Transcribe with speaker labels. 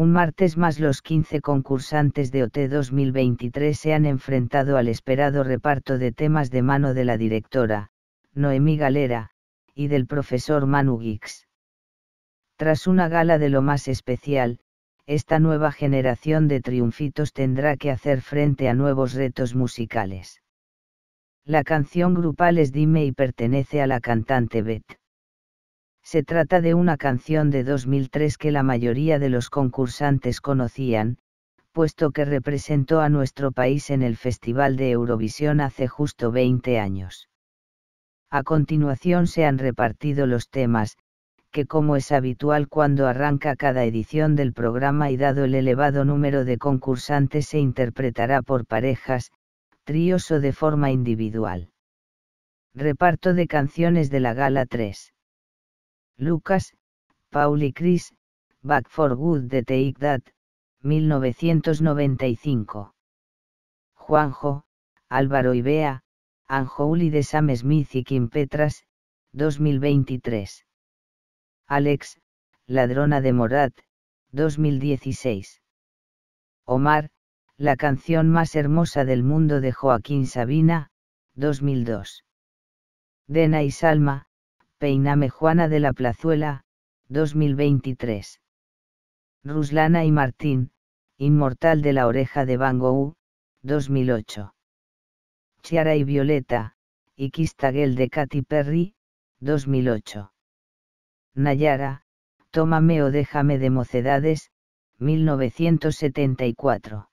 Speaker 1: Un martes más los 15 concursantes de OT 2023 se han enfrentado al esperado reparto de temas de mano de la directora, Noemí Galera, y del profesor Manu Gix. Tras una gala de lo más especial, esta nueva generación de triunfitos tendrá que hacer frente a nuevos retos musicales. La canción grupal es Dime y pertenece a la cantante Beth. Se trata de una canción de 2003 que la mayoría de los concursantes conocían, puesto que representó a nuestro país en el Festival de Eurovisión hace justo 20 años. A continuación se han repartido los temas, que como es habitual cuando arranca cada edición del programa y dado el elevado número de concursantes se interpretará por parejas, tríos o de forma individual. Reparto de canciones de la Gala 3. Lucas, Paul y Chris, Back for Good de Take That, 1995. Juanjo, Álvaro y Bea, Anjouli de Sam Smith y Kim Petras, 2023. Alex, Ladrona de Morat, 2016. Omar, La canción más hermosa del mundo de Joaquín Sabina, 2002. Dena y Salma, Peiname Juana de la Plazuela, 2023. Ruslana y Martín, Inmortal de la Oreja de Van Gogh, 2008. Chiara y Violeta, y de Katy Perry, 2008. Nayara, Tómame o déjame de mocedades, 1974.